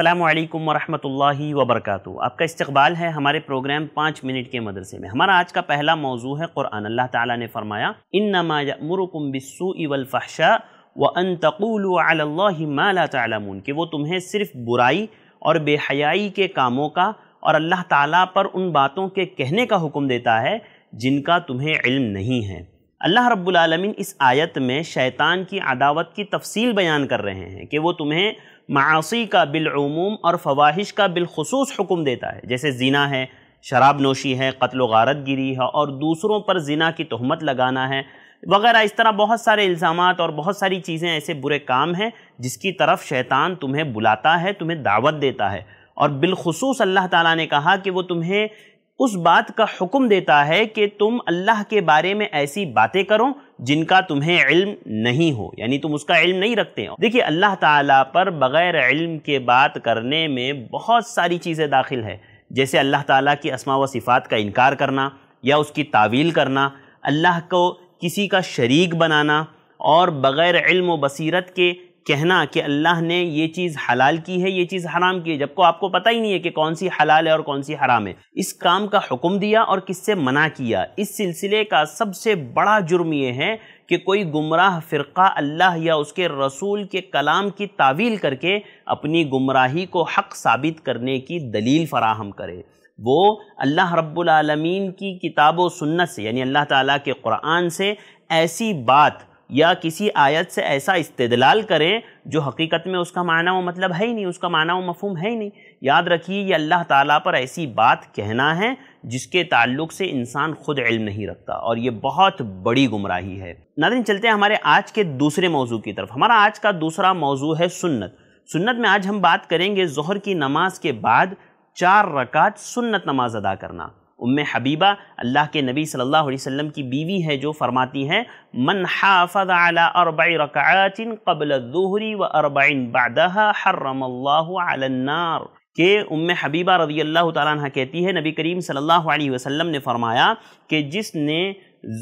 अल्लाम वरहमतुल्लाहि वबरकू आपका इस्तकबाल है हमारे प्रोग्राम पाँच मिनट के मदरसे में हमारा आज का पहला मौजू है क़ुरान अल्लाह ताला ने फरमाया इन नमायमरकुम बिस्सू इवलफ़ाशा व अन तकूल तमून कि वो तुम्हें सिर्फ बुराई और बेहयाई के कामों का और अल्लाह ताला पर उन बातों के कहने का हुक्म देता है जिनका तुम्हें इल्म नहीं है अल्लाह रब्बुल इस आयत में शैतान की अदावत की तफसील बयान कर रहे हैं कि वो तुम्हें मासी का बिलूम और फवाहिश का बिलखसूस हुक्म देता है जैसे जीना है शराब नोशी है कत्ल गारत गिरी है और दूसरों पर जीना की तहमत लगाना है वगैरह इस तरह बहुत सारे इल्ज़ाम और बहुत सारी चीज़ें ऐसे बुरे काम हैं जिसकी तरफ शैतान तुम्हें बुलाता है तुम्हें दावत देता है और बिलखसूस अल्लाह ताला ने कहा कि वो तुम्हें उस बात का हुक्म देता है कि तुम अल्लाह के बारे में ऐसी बातें करो जिनका तुम्हें इल्म नहीं हो यानी तुम उसका इल्म नहीं रखते हो देखिए अल्लाह ताला पर बग़ैर इल्म के बात करने में बहुत सारी चीज़ें दाखिल है जैसे अल्लाह ताला की असमा व सिफ़ात का इनकार करना या उसकी तावील करना अल्लाह को किसी का शरीक बनाना और बग़ैर इल्म व बसीरत के कहना कि अल्लाह ने ये चीज़ हलाल की है ये चीज़ हराम की है जबको आपको पता ही नहीं है कि कौन सी हलाल है और कौन सी हराम है इस काम का हुक्म दिया और किससे मना किया इस सिलसिले का सबसे बड़ा जुर्म ये है कि कोई गुमराह फ़िरका अल्लाह या उसके रसूल के कलाम की तावील करके अपनी गुमराही को हक साबित करने की दलील फराहम करे वो अल्लाह रब्बुल रबालमीन की किताब व सुन्नत से यानी अल्लाह ताला के क़ुरान से ऐसी बात या किसी आयत से ऐसा इस्तेदलाल करें जो हकीकत में उसका माना व मतलब है ही नहीं उसका माना व मफहम है ही नहीं याद रखिए ये अल्लाह ताला पर ऐसी बात कहना है जिसके ताल्लुक से इंसान खुद इल्म नहीं रखता और ये बहुत बड़ी गुमराही है नादिन चलते हैं हमारे आज के दूसरे मौजू की तरफ हमारा आज का दूसरा मौजू है सुन्नत सुन्नत में आज हम बात करेंगे जहर की नमाज के बाद चार रकात सुन्नत नमाज अदा करना उम हबीबा अल्लाह के नबी सल्लल्लाहु अलैहि वसल्लम की बीवी है जो फरमाती हैं मन हाफज अला अरबा रकातिन कबल दोहरी व अरबाइन बादहा हर्रम अल्लाहु हर्रमल्लार के उम हबीबा रजी अल्लाह तह कहती है नबी करीम सल्लल्लाहु अलैहि वसल्लम ने फरमाया कि जिसने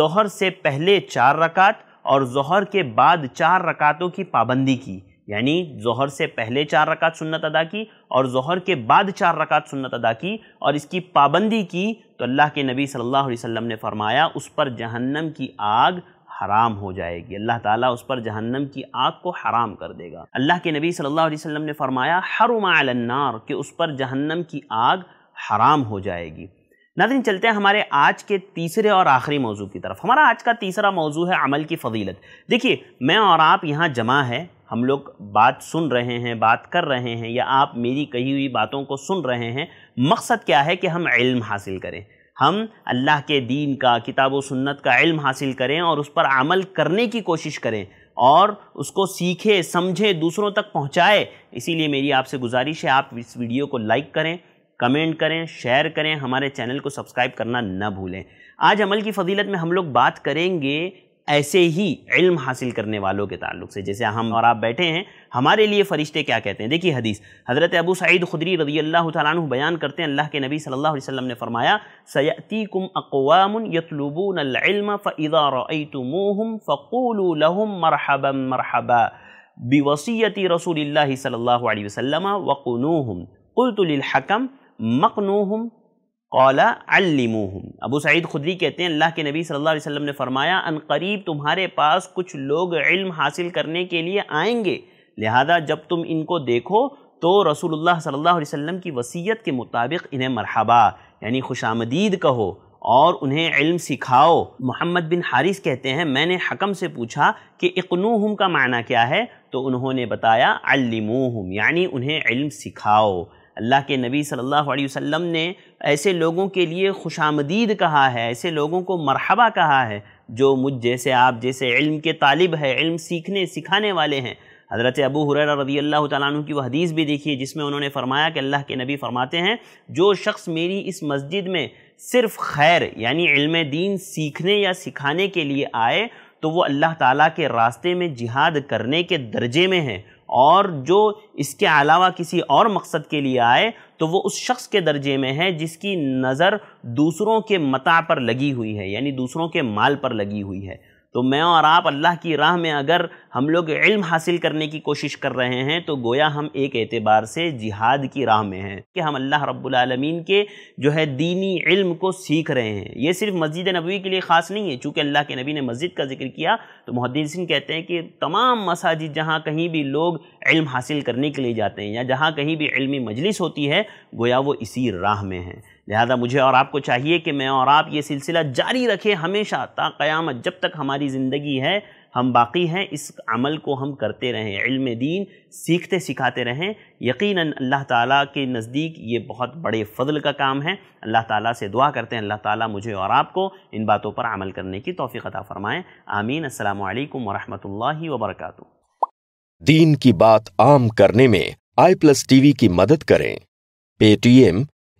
जहर से पहले चार रकात और जहर के बाद चार रकातों की पाबंदी की यानी जहर से पहले चार रकात सुन्नत अदा की और जहर के बाद चार रकात सुन्नत अदा की और इसकी पाबंदी की तो अल्लाह के नबी सल्लल्लाहु अलैहि वसल्लम ने फरमाया उस पर जहन्नम की आग हराम हो जाएगी अल्लाह ताला उस पर जहन्नम की आग को हराम कर देगा अल्लाह के नबी सल्लल्लाहु अलैहि वसल्लम ने फरमाया हरुमार कि उस पर जहन्नम की आग हराम हो जाएगी नाजरीन चलते हैं हमारे आज के तीसरे और आखिरी मौजू की तरफ हमारा आज का तीसरा मौजू है अमल की फजीलत देखिए मैं और आप यहाँ जमा है हम लोग बात सुन रहे हैं बात कर रहे हैं या आप मेरी कही हुई बातों को सुन रहे हैं मकसद क्या है कि हम इल्म हासिल करें हम अल्लाह के दीन का किताब सुन्नत का इल्म हासिल करें और उस पर अमल करने की कोशिश करें और उसको सीखे समझे दूसरों तक पहुँचाए इसीलिए मेरी आपसे गुजारिश है आप इस वीडियो को लाइक करें कमेंट करें शेयर करें हमारे चैनल को सब्सक्राइब करना न भूलें आज अमल की फजीलत में हम लोग बात करेंगे ऐसे ही इल्म हासिल करने वालों के ताल्लुक से जैसे हम और आप बैठे हैं हमारे लिए फ़रिश्ते क्या कहते हैं देखिए हदीस हज़रत अबू सईद खुदरी रजी अल्लाह तु बयान करते हैं अल्लाह के नबी सल्लल्लाहु अलैहि वसल्लम ने फरमाया सयाती कुम अकवाम यतलबूनम फ़िज़ा रतमूहम फ़कूल मरहब मरहबा बिवसीयती रसूल सल्ला वसलम वक़नूहम कुलतुलहकम मकनूहम कौला अबू सईद खुदरी कहते हैं अल्लाह के नबी सल्लल्लाहु अलैहि वसल्लम ने फरमाया अन करीब तुम्हारे पास कुछ लोग इल्म हासिल करने के लिए आएंगे लिहाजा जब तुम इनको देखो तो रसूलुल्लाह सल्लल्लाहु अलैहि वसल्लम की वसीयत के मुताबिक इन्हें मरहबा यानी खुश आमदीद कहो और उन्हें इल्म सिखाओ मोहम्मद बिन हारिस कहते हैं मैंने हकम से पूछा कि इकनूहम का माना क्या है तो उन्होंने बताया अल्लिमूहम यानी उन्हें इल्म सिखाओ अल्लाह के नबी सल्लल्लाहु अलैहि वसल्लम ने ऐसे लोगों के लिए खुश आमदीद कहा है ऐसे लोगों को मरहबा कहा है जो मुझ जैसे आप जैसे इल्म के तालिब है इल्म सीखने सिखाने वाले हैं हज़रत अबू हुरर रदी अल्लाह तु की वह हदीस भी देखिए जिसमें उन्होंने फ़रमाया कि अल्लाह के नबी फ़रमाते हैं जो शख्स मेरी इस मस्जिद में सिर्फ़ खैर यानी इल्म दीन सीखने या सिखाने के लिए आए तो वो अल्लाह ताला के रास्ते में जिहाद करने के दर्जे में है और जो इसके अलावा किसी और मकसद के लिए आए तो वो उस शख्स के दर्जे में है जिसकी नज़र दूसरों के मता पर लगी हुई है यानी दूसरों के माल पर लगी हुई है तो मैं और आप अल्लाह की राह में अगर हम लोग इल्म हासिल करने की कोशिश कर रहे हैं तो गोया हम एक एतबार से जिहाद की राह में हैं कि हम अल्लाह रब्बुलमीन के जो है दीनी इल्म को सीख रहे हैं ये सिर्फ मस्जिद नबी के लिए ख़ास नहीं है चूँकि अल्लाह के नबी ने मस्जिद का जिक्र किया तो सिंह कहते हैं कि तमाम मसाजिद जहाँ कहीं भी लोग इल्म हासिल करने के लिए जाते हैं या जहाँ कहीं भी इल्मी मजलिस होती है गोया वो इसी राह में है लिहाजा मुझे और आपको चाहिए कि मैं और आप ये सिलसिला जारी रखें हमेशा ता क़यामत जब तक हमारी ज़िंदगी है हम बाकी हैं इस अमल को हम करते रहें इल्म दीन सीखते सिखाते रहें यकीन अल्लाह ताला के नज़दीक ये बहुत बड़े फ़जल का काम है अल्लाह ताला से दुआ करते हैं अल्लाह ताला मुझे और आपको इन बातों पर अमल करने की तोफ़ी अता फ़रमाएँ आमीन अल्लाम वरहमल वबरक दीन की बात आम करने में आई प्लस वी की मदद करें पेटीएम